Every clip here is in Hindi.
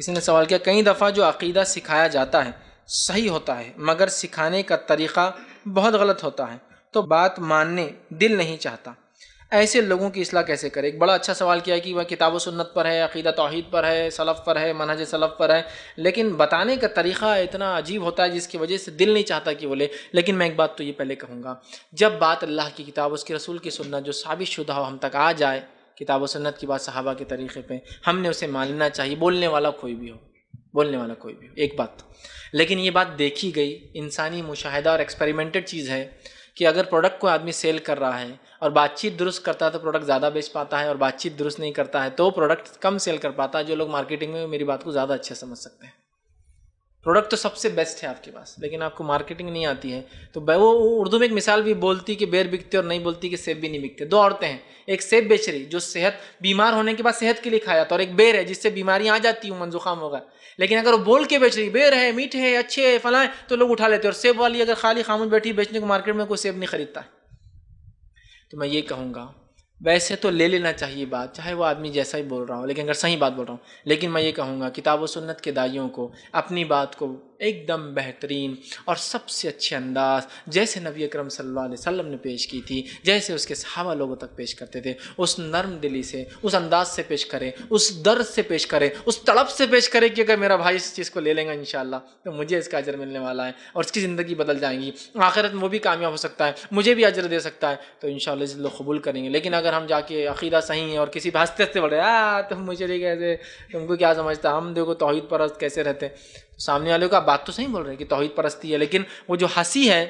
इसने सवाल किया कई दफ़ा जो अकीदा सिखाया जाता है सही होता है मगर सिखाने का तरीक़ा बहुत गलत होता है तो बात मानने दिल नहीं चाहता ऐसे लोगों की असलाह कैसे करें एक बड़ा अच्छा सवाल किया है कि वह किताब सुन्नत पर है अकीदा तोहद पर है सलफ़ पर है मनहज सलफ़ पर है लेकिन बताने का तरीक़ा इतना अजीब होता है जिसकी वजह से दिल नहीं चाहता कि बोले लेकिन मैं एक बात तो ये पहले कहूँगा जब बात अल्लाह की किताब उसके रसूल की सुनना जो साबित शुदा हो हम तक आ जाए किताब व सन्नत की बात सहाबा के तरीक़े पे हमने उसे मानना चाहिए बोलने वाला कोई भी हो बोलने वाला कोई भी हो एक बात तो। लेकिन ये बात देखी गई इंसानी मुशाहिदा और एक्सपेरिमेंटेड चीज़ है कि अगर प्रोडक्ट को आदमी सेल कर रहा है और बातचीत दुरुस्त करता है तो प्रोडक्ट ज़्यादा बेच पाता है और बातचीत दुरुस्त नहीं करता है तो प्रोडक्ट कम सेल कर पाता है जो लोग मार्केटिंग में मेरी बात को ज़्यादा अच्छे समझ सकते हैं प्रोडक्ट तो सबसे बेस्ट है आपके पास लेकिन आपको मार्केटिंग नहीं आती है तो वो उर्दू में एक मिसाल भी बोलती कि बेर बिकते और नहीं बोलती कि सेब भी नहीं बिकते दो औरतें हैं एक सेब बेच रही जो सेहत बीमार होने के बाद सेहत के लिए खाया जाता है और एक बेर है जिससे बीमारियाँ आ जाती हूँ मंजुखाम होगा लेकिन अगर वो बोल के बेच रही बेर है मीठे है अच्छे है फलाएं तो लोग उठा लेते और सेब वाली अगर खाली खामोश बैठी बेचने को मार्केट में कोई सेब नहीं खरीदता तो मैं ये कहूँगा वैसे तो ले लेना चाहिए बात चाहे वो आदमी जैसा ही बोल रहा हो लेकिन अगर सही बात बोल रहा हूँ लेकिन मैं ये कहूँगा किताब व सुन्नत के दाइयों को अपनी बात को एकदम बेहतरीन और सबसे अच्छे अंदाज जैसे नबी अक्रम सल्लल्लाहु ने पेश की थी जैसे उसके सहावा लोगों तक पेश करते थे उस नर्म दिली से उस अंदाज से पेश करें उस दर्द से पेश करें उस तड़प से पेश करें कि अगर मेरा भाई इस चीज़ को ले लेंगे इन तो मुझे इसका अजर मिलने वाला है और उसकी ज़िंदगी बदल जाएगी आखिरत में वो भी कामयाब हो सकता है मुझे भी अजर दे सकता है तो इन शो कबूल करेंगे लेकिन अगर हम जाके अकीदा सही है और किसी भी हस्ते से बढ़े आ तुम मुझे कैसे तुमको क्या समझता हम देखो तोहद परस्त कैसे रहते सामने वाले का बात तो सही बोल रहे हैं कि तोहहीद परस्ती है लेकिन वो जो हंसी है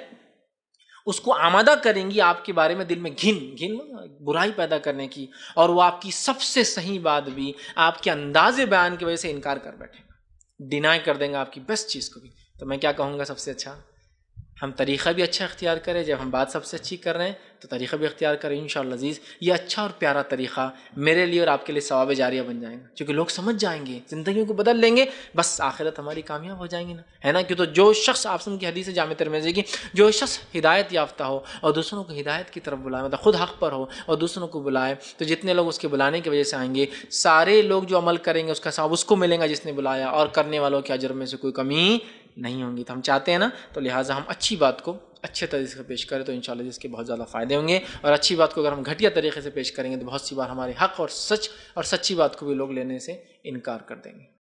उसको आमादा करेंगी आपके बारे में दिल में घिन घिन बुराई पैदा करने की और वो आपकी सबसे सही बात भी आपके अंदाजे बयान की वजह से इनकार कर बैठेगा डिनाई कर देंगे आपकी बेस्ट चीज़ को भी तो मैं क्या कहूँगा सबसे अच्छा हम तरीक़ा भी अच्छा अख्तियार करें जब हम बात सबसे अच्छी कर रहे हैं तो तरीक़ा भी अख्तियार करें इन शजीज़ ये अच्छा और प्यारा तरीक़ा मेरे लिए और आपके लिए सवाब जारिया बन जाएगा क्योंकि लोग समझ जाएंगे ज़िंदगी को बदल लेंगे बस आखिरत हमारी कामयाब हो जाएंगी ना है ना क्यों तो जो शख्स आपसम की हदीसी जाम तरमेज़ी की जो शख्स हिदायत याफ्ता हो और दूसरों को हिदायत की तरफ बुलाए मतलब खुद हक़ पर हो और दूसरों को बुलाए तो जितने लोग उसके बुलाने की वजह से आएंगे सारे लोग जो अमल करेंगे उसका सवाब उसको मिलेगा जिसने बुलाया और करने वालों के अजर में से कोई कमी नहीं होंगी तो हम चाहते हैं ना तो लिहाजा हम अच्छी बात को अच्छे तरीके से पेश करें तो इन इसके बहुत ज़्यादा फ़ायदे होंगे और अच्छी बात को अगर हम घटिया तरीके से पेश करेंगे तो बहुत सी बार हमारे हक़ और सच और सच्ची बात को भी लोग लेने से इनकार कर देंगे